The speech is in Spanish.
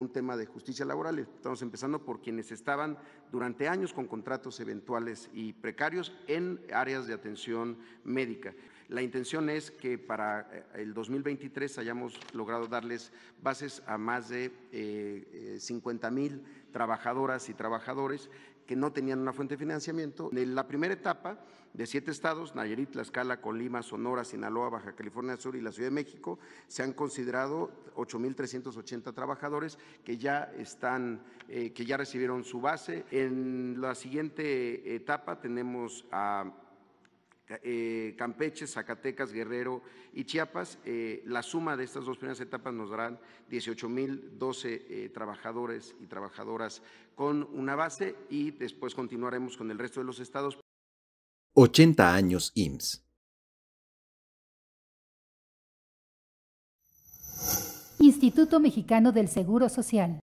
un tema de justicia laboral. Estamos empezando por quienes estaban durante años con contratos eventuales y precarios en áreas de atención médica. La intención es que para eh, el 2023 hayamos logrado darles bases a más de 50 eh, eh, mil trabajadoras y trabajadores que no tenían una fuente de financiamiento. En la primera etapa de siete estados, Nayarit, Tlaxcala, Colima, Sonora, Sinaloa, Baja California Sur y la Ciudad de México, se han considerado 8.380 trabajadores que ya están, eh, que ya recibieron su base. En la siguiente etapa tenemos a eh, Campeche, Zacatecas, Guerrero y Chiapas. Eh, la suma de estas dos primeras etapas nos darán 18.012 trabajadores y trabajadoras con una base y después continuaremos con el resto de los estados. 80 años IMSS. Instituto Mexicano del Seguro Social.